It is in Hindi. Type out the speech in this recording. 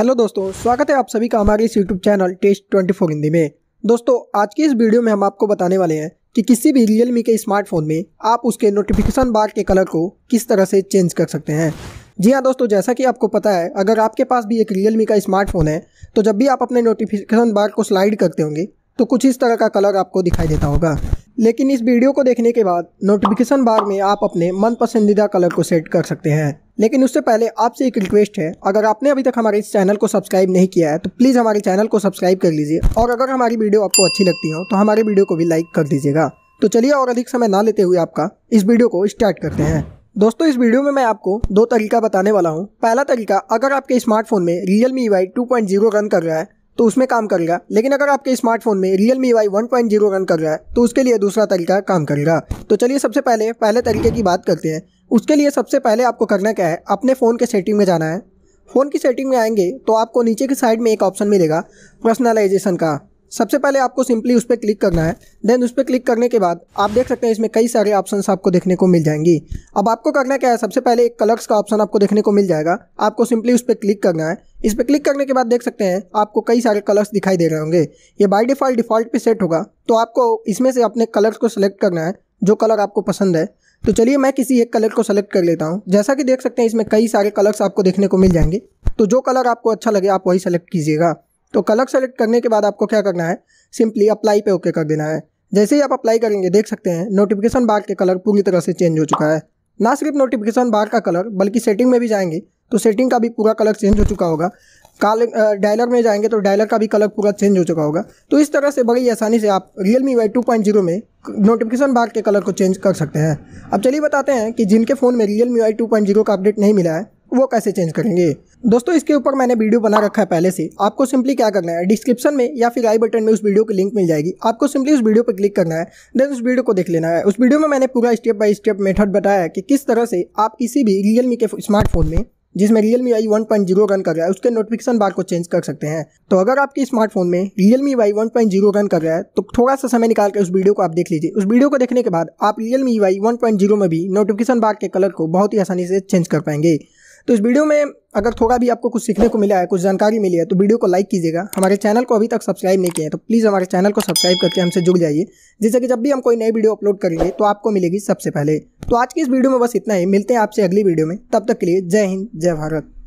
हेलो दोस्तों स्वागत है आप सभी का हमारे इस YouTube channel test twenty four Hindi में दोस्तों आज की इस वीडियो में हम आपको बताने वाले हैं कि किसी भी रियल के स्मार्टफोन में आप उसके नोटिफिकेशन बार के कलर को किस तरह से चेंज कर सकते हैं जी हाँ दोस्तों जैसा कि आपको पता है अगर आपके पास भी एक रियल का स्मार्टफोन है तो जब भी आप अपने नोटिफिकेशन बार को स्लाइड करते होंगे तो कुछ इस तरह का कलर आपको दिखाई देता होगा लेकिन इस वीडियो को देखने के बाद नोटिफिकेशन बार में आप अपने मन पसंदीदा कलर को सेट कर सकते हैं लेकिन उससे पहले आपसे एक रिक्वेस्ट है अगर आपने अभी तक हमारे इस चैनल को सब्सक्राइब नहीं किया है तो प्लीज़ हमारे चैनल को सब्सक्राइब कर लीजिए और अगर हमारी वीडियो आपको अच्छी लगती हो तो हमारे वीडियो को भी लाइक कर दीजिएगा तो चलिए और अधिक समय ना लेते हुए आपका इस वीडियो को स्टार्ट करते हैं दोस्तों इस वीडियो में मैं आपको दो तरीका बताने वाला हूँ पहला तरीका अगर आपके स्मार्टफोन में Realme Y two point zero run कर रहा है तो उसमें काम करेगा लेकिन अगर आपके स्मार्टफोन में Realme Y one point zero run कर रहा है तो उसके लिए दूसरा तरीका काम करेगा तो चलिए सबसे पहले पहले तरीके की बात करते हैं उसके लिए सबसे पहले आपको करना क्या है अपने फ़ोन के सेटिंग में जाना है फ़ोन की सेटिंग में आएंगे तो आपको नीचे की साइड में एक ऑप्शन मिलेगा पर्सनलाइजेशन का सबसे पहले आपको सिंपली उस पर क्लिक करना है देन उस पर क्लिक करने के बाद आप देख सकते हैं इसमें कई सारे ऑप्शंस आपको देखने को मिल जाएंगी अब आपको करना क्या है सबसे पहले एक कलर्स का ऑप्शन आपको देखने को मिल जाएगा आपको सिंपली उस पर क्लिक करना है इस पर क्लिक करने के बाद देख सकते हैं आपको कई सारे कलर्स दिखाई दे रहे होंगे ये बाई डिफ़ॉल्ट डिफ़ॉल्ट सेट होगा तो आपको इसमें से अपने कलर्स को सिलेक्ट करना है जो कलर आपको पसंद है तो चलिए मैं किसी एक कलर को सेलेक्ट कर लेता हूँ जैसा कि देख सकते हैं इसमें कई सारे कलर्स आपको देखने को मिल जाएंगे तो जो कलर आपको अच्छा लगे आप वही सेलेक्ट कीजिएगा तो कलर सेलेक्ट करने के बाद आपको क्या करना है सिंपली अप्लाई पे ओके कर देना है जैसे ही आप अप्लाई करेंगे देख सकते हैं नोटिफिकेशन बार के कलर पूरी तरह से चेंज हो चुका है ना सिर्फ नोटिफिकेशन बार का कलर बल्कि सेटिंग में भी जाएंगे तो सेटिंग का भी पूरा कलर चेंज हो चुका होगा काल डायलर में जाएंगे तो डायलर का भी कलर पूरा चेंज हो चुका होगा तो इस तरह से बड़ी आसानी से आप Realme Y two point zero में नोटिफिकेशन बार के कलर को चेंज कर सकते हैं अब चलिए बताते हैं कि जिनके फ़ोन में Realme Y two point zero का अपडेट नहीं मिला है वो कैसे चेंज करेंगे दोस्तों इसके ऊपर मैंने वीडियो बना रखा है पहले से आपको सिंपली क्या करना है डिस्क्रिप्शन में या फिर आई बटन में उस वीडियो की लिंक मिल जाएगी आपको सिंपली उस वीडियो पर क्लिक करना है देन उस वीडियो को देख लेना है उस वीडियो में मैंने पूरा स्टेप बाय स्टेप मेथड बताया है कि किस तरह से आप किसी भी रियलमी के स्मार्टफोन में जिसमें Realme Y one point zero run कर रहा है उसके नोटिफिकेशन बार को चेंज कर सकते हैं तो अगर आपके स्मार्टफोन में Realme Y one point zero run कर रहा है तो थोड़ा सा समय निकाल कर उस वीडियो को आप देख लीजिए उस वीडियो को देखने के बाद आप Realme Y one point zero में भी नोटिफिकेशन बार के कलर को बहुत ही आसानी से चेंज कर पाएंगे तो इस वीडियो में अगर थोड़ा भी आपको कुछ सीखने को मिला है कुछ जानकारी मिली है तो वीडियो को लाइक कीजिएगा हमारे चैनल को अभी तक सब्सक्राइब नहीं किया है तो प्लीज़ हमारे चैनल को सब्सक्राइब करके हमसे जुड़ जाइए जिससे कि जब भी हम कोई नई वीडियो अपलोड करेंगे तो आपको मिलेगी सबसे पहले तो आज की इस वीडियो में बस इतना ही मिलते हैं आपसे अगली वीडियो में तब तक के लिए जय हिंद जय भारत